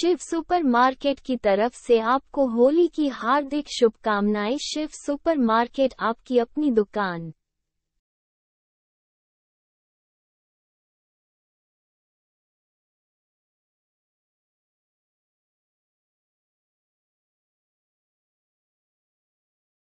Shiv supermarket की तरफ से आपको होली की हार्दिक शुभकामनाएं शिव सुपरमार्केट आपकी अपनी दुकान